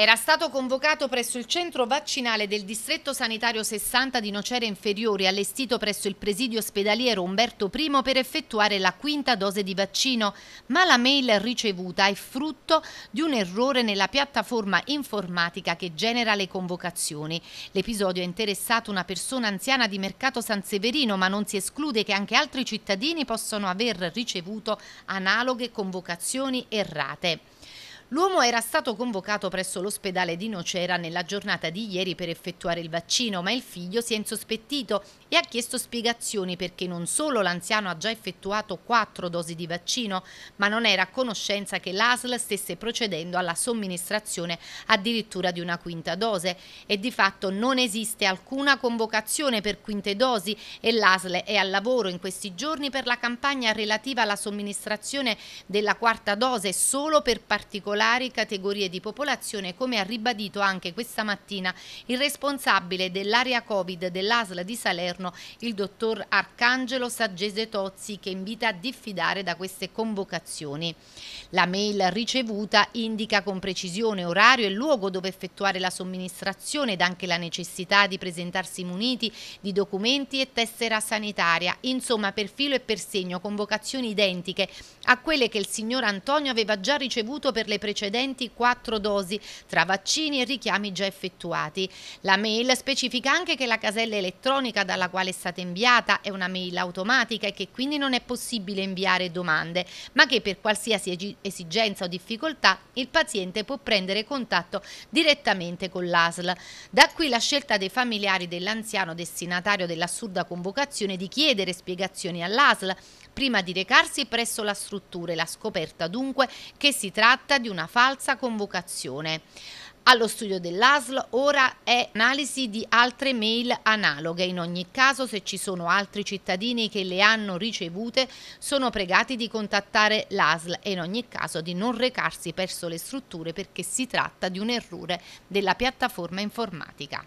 Era stato convocato presso il centro vaccinale del distretto sanitario 60 di Nocera Inferiore, allestito presso il presidio ospedaliero Umberto I per effettuare la quinta dose di vaccino, ma la mail ricevuta è frutto di un errore nella piattaforma informatica che genera le convocazioni. L'episodio ha interessato una persona anziana di Mercato San Severino, ma non si esclude che anche altri cittadini possano aver ricevuto analoghe convocazioni errate. L'uomo era stato convocato presso l'ospedale di Nocera nella giornata di ieri per effettuare il vaccino, ma il figlio si è insospettito e ha chiesto spiegazioni perché non solo l'anziano ha già effettuato quattro dosi di vaccino, ma non era a conoscenza che l'ASL stesse procedendo alla somministrazione addirittura di una quinta dose e di fatto non esiste alcuna convocazione per quinte dosi e l'ASL è al lavoro in questi giorni per la campagna relativa alla somministrazione della quarta dose solo per particolari particolari categorie di popolazione, come ha ribadito anche questa mattina il responsabile dell'area Covid dell'ASL di Salerno, il dottor Arcangelo Saggese Tozzi, che invita a diffidare da queste convocazioni. La mail ricevuta indica con precisione orario e luogo dove effettuare la somministrazione ed anche la necessità di presentarsi muniti di documenti e tessera sanitaria, insomma per filo e per segno convocazioni identiche a quelle che il signor Antonio aveva già ricevuto per le precedenti precedenti quattro dosi tra vaccini e richiami già effettuati. La mail specifica anche che la casella elettronica dalla quale è stata inviata è una mail automatica e che quindi non è possibile inviare domande, ma che per qualsiasi esigenza o difficoltà il paziente può prendere contatto direttamente con l'ASL. Da qui la scelta dei familiari dell'anziano destinatario dell'assurda convocazione di chiedere spiegazioni all'ASL prima di recarsi presso la struttura e la scoperta dunque che si tratta di una falsa convocazione. Allo studio dell'ASL ora è analisi di altre mail analoghe. In ogni caso, se ci sono altri cittadini che le hanno ricevute, sono pregati di contattare l'ASL e in ogni caso di non recarsi presso le strutture perché si tratta di un errore della piattaforma informatica.